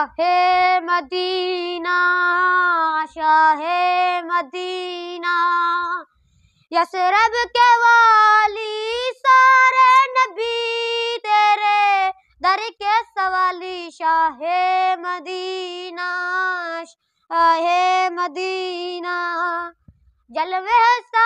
शाहे Medina शाहे Medina यसरब के वाली सारे नबी तेरे दर के सवाली शाहे मदीना शाहे मदीना जलवे सा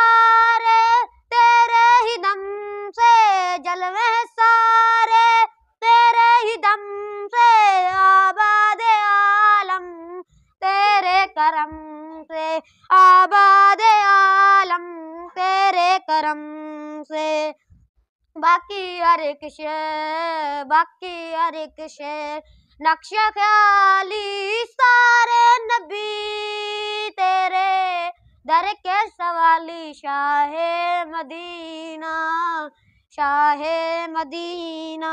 बाकी हर एक शेर बाकी हर एक शेर नक्शा ख्याली सारे नबी तेरे दर के सवाली शाहे मदीना शाहे मदीना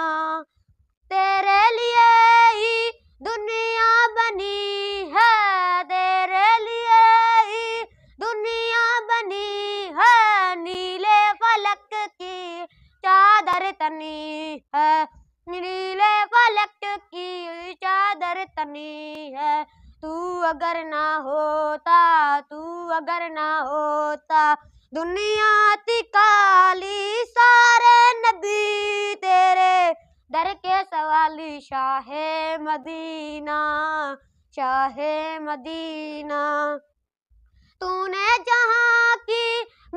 है नीले फलक की चादर तनी है तू अगर ना होता तू अगर ना होता दुनिया काली सारे नबी तेरे डर के सवाली शाह मदीना शाह मदीना तूने जहाँ की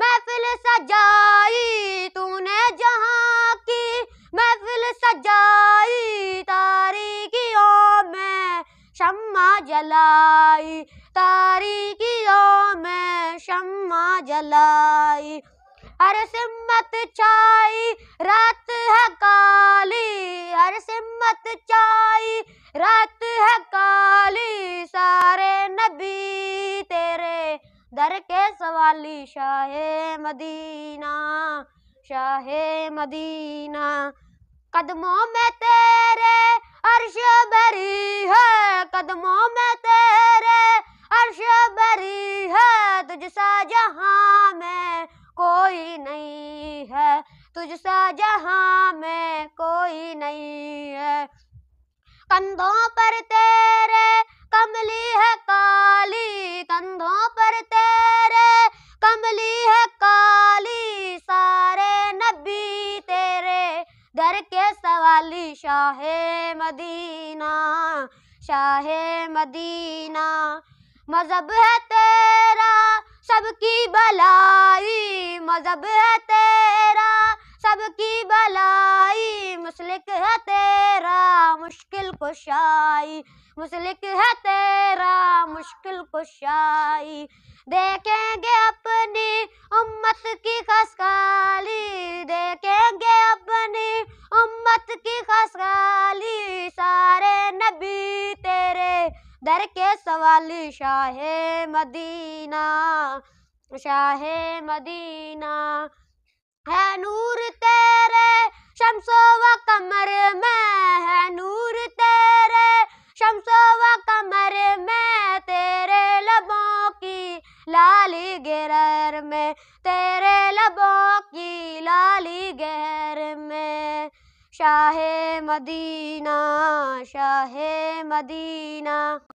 महफिल सजाई तूने जलाई तारीखियों में शम्मा जलाई हर सिमत चाई रात है काली हर सिमत चाई रात है काली सारे नबी तेरे दर के सवाली शाहे मदीना शाहे मदीना कदमों में तेरे अर्श भरी तुझसा जहां में कोई नहीं है कंधों पर तेरे कमली है काली कंधों पर तेरे कमली है काली सारे नबी तेरे दर के सवाली शाह मदीना शाह मदीना मजहब है तेरा सबकी भलाई मजहब है सबकी भलाई मुसलिक है तेरा मुश्किल खुशाई मुसलिक है तेरा मुश्किल खुशाई देखेंगे अपनी उम्मत की खसकाली देखेंगे अपनी उम्मत की खसकाली सारे नबी तेरे दर के सवाली शाहे मदीना शाहे मदीना है नूर तेरे शमसो व कमर में है नूर तेरे शमसो व कमर में तेरे लबों की लाली गहर में तेरे लबों की लाली गहर में शाहे मदीना शाहे मदीना